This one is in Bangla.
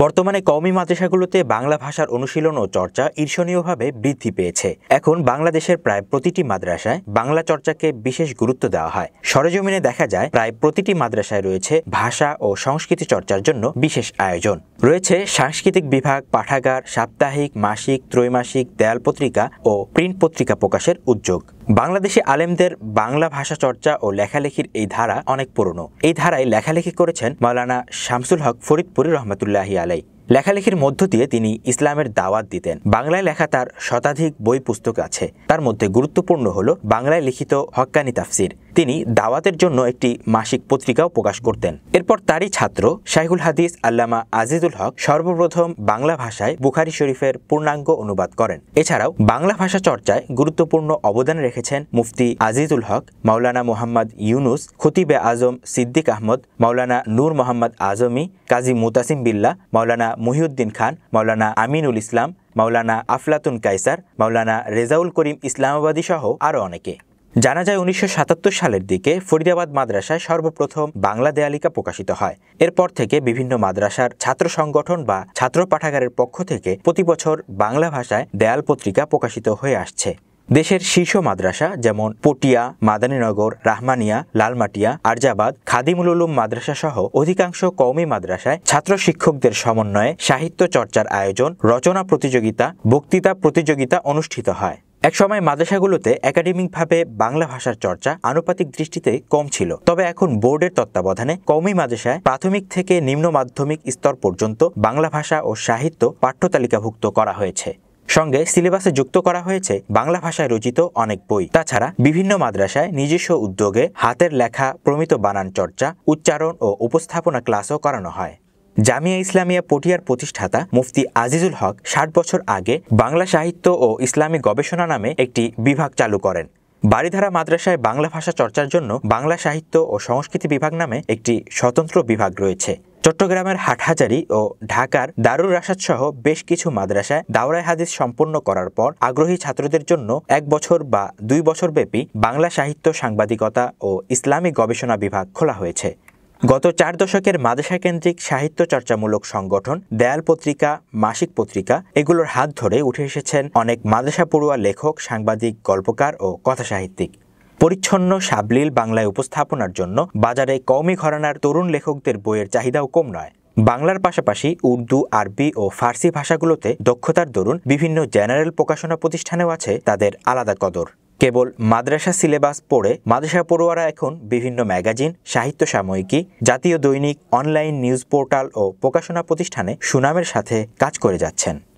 বর্তমানে কওমি মাদ্রাসাগুলোতে বাংলা ভাষার অনুশীলন ও চর্চা ঈর্ষণীয়ভাবে বৃদ্ধি পেয়েছে এখন বাংলাদেশের প্রায় প্রতিটি মাদ্রাসায় বাংলা চর্চাকে বিশেষ গুরুত্ব দেওয়া হয় সরেজমিনে দেখা যায় প্রায় প্রতিটি মাদ্রাসায় রয়েছে ভাষা ও সংস্কৃতি চর্চার জন্য বিশেষ আয়োজন রয়েছে সাংস্কৃতিক বিভাগ পাঠাগার সাপ্তাহিক মাসিক ত্রৈমাসিক দেয়াল পত্রিকা ও প্রিন্ট পত্রিকা প্রকাশের উদ্যোগ বাংলাদেশি আলেমদের বাংলা ভাষা চর্চা ও লেখালেখির এই ধারা অনেক পুরনো এই ধারায় লেখালেখি করেছেন মৌলানা শামসুল হক ফরিদপুরি রহমতুল্লাহিয়া আলাই লেখালেখির মধ্য দিয়ে তিনি ইসলামের দাওয়াত দিতেন বাংলায় লেখা তার শতাধিক বই পুস্তক আছে তার মধ্যে গুরুত্বপূর্ণ হল বাংলায় লিখিত হকানি তাফসির তিনি দাওয়াতের জন্য একটি মাসিক পত্রিকাও প্রকাশ করতেন এরপর তারই ছাত্র শাহুল হাদিস আল্লামা আজিজুল হক সর্বপ্রথম বাংলা ভাষায় বুখারি শরীফের পূর্ণাঙ্গ অনুবাদ করেন এছাড়াও বাংলা ভাষা চর্চায় গুরুত্বপূর্ণ অবদান রেখেছেন মুফতি আজিজুল হক মাওলানা মোহাম্মদ ইউনুস খতিবে আজম সিদ্দিক আহমদ মাওলানা নূর মোহাম্মদ আজমি কাজী মুতাসিম বিল্লা মাওলানা মহিউদ্দিন খান মাওলানা আমিনুল ইসলাম মাওলানা আফলাতুন কাইসার মাওলানা রেজাউল করিম ইসলামাবাদী সহ আরও অনেকে জানা যায় উনিশশো সালের দিকে ফরিদাবাদ মাদ্রাসায় সর্বপ্রথম বাংলা দেয়ালিকা প্রকাশিত হয় এরপর থেকে বিভিন্ন মাদ্রাসার ছাত্র সংগঠন বা ছাত্র পাঠাগারের পক্ষ থেকে প্রতি বছর বাংলা ভাষায় দেয়াল পত্রিকা প্রকাশিত হয়ে আসছে দেশের শীর্ষ মাদ্রাসা যেমন পটিয়া মাদানীনগর রাহমানিয়া লালমাটিয়া আরজাবাদ খাদিমুল উলুম মাদ্রাসা সহ অধিকাংশ কওমি মাদ্রাসায় ছাত্র শিক্ষকদের সমন্বয়ে সাহিত্য চর্চার আয়োজন রচনা প্রতিযোগিতা বক্তৃতা প্রতিযোগিতা অনুষ্ঠিত হয় একসময় মাদ্রাসাগুলোতে একাডেমিকভাবে বাংলা ভাষার চর্চা আনুপাতিক দৃষ্টিতে কম ছিল তবে এখন বোর্ডের তত্ত্বাবধানে কমই মাদ্রাসায় প্রাথমিক থেকে নিম্ন মাধ্যমিক স্তর পর্যন্ত বাংলা ভাষা ও সাহিত্য পাঠ্যতালিকাভুক্ত করা হয়েছে সঙ্গে সিলেবাসে যুক্ত করা হয়েছে বাংলা ভাষায় রচিত অনেক বই তাছাড়া বিভিন্ন মাদ্রাসায় নিজস্ব উদ্যোগে হাতের লেখা প্রমিত বানান চর্চা উচ্চারণ ও উপস্থাপনা ক্লাসও করানো হয় জামিয়া ইসলামিয়া পটিয়ার প্রতিষ্ঠাতা মুফতি আজিজুল হক ষাট বছর আগে বাংলা সাহিত্য ও ইসলামী গবেষণা নামে একটি বিভাগ চালু করেন বাড়িধারা মাদ্রাসায় বাংলা ভাষা চর্চার জন্য বাংলা সাহিত্য ও সংস্কৃতি বিভাগ নামে একটি স্বতন্ত্র বিভাগ রয়েছে চট্টগ্রামের হাটহাজারি ও ঢাকার দারুল রাশাদ সহ বেশ কিছু মাদ্রাসায় দাওরায় হাদিস সম্পন্ন করার পর আগ্রহী ছাত্রদের জন্য এক বছর বা দুই বছর ব্যাপী বাংলা সাহিত্য সাংবাদিকতা ও ইসলামী গবেষণা বিভাগ খোলা হয়েছে গত চার দশকের মাদেশা কেন্দ্রিক সাহিত্য চর্চামূলক সংগঠন দেয়াল পত্রিকা মাসিক পত্রিকা এগুলোর হাত ধরে উঠে এসেছেন অনেক মাদেশা পড়ুয়া লেখক সাংবাদিক গল্পকার ও কথাসাহিত্যিক পরিচ্ছন্ন সাবলীল বাংলায় উপস্থাপনার জন্য বাজারে কওমি ঘরানার তরুণ লেখকদের বইয়ের চাহিদাও কম নয় বাংলার পাশাপাশি উর্দু আরবি ও ফার্সি ভাষাগুলোতে দক্ষতার দরুন বিভিন্ন জেনারেল প্রকাশনা প্রতিষ্ঠানেও আছে তাদের আলাদা কদর কেবল মাদ্রাসা সিলেবাস পড়ে মাদ্রাসা পড়ুয়ারা এখন বিভিন্ন ম্যাগাজিন সাহিত্য সাময়িকী জাতীয় দৈনিক অনলাইন নিউজ পোর্টাল ও প্রকাশনা প্রতিষ্ঠানে সুনামের সাথে কাজ করে যাচ্ছেন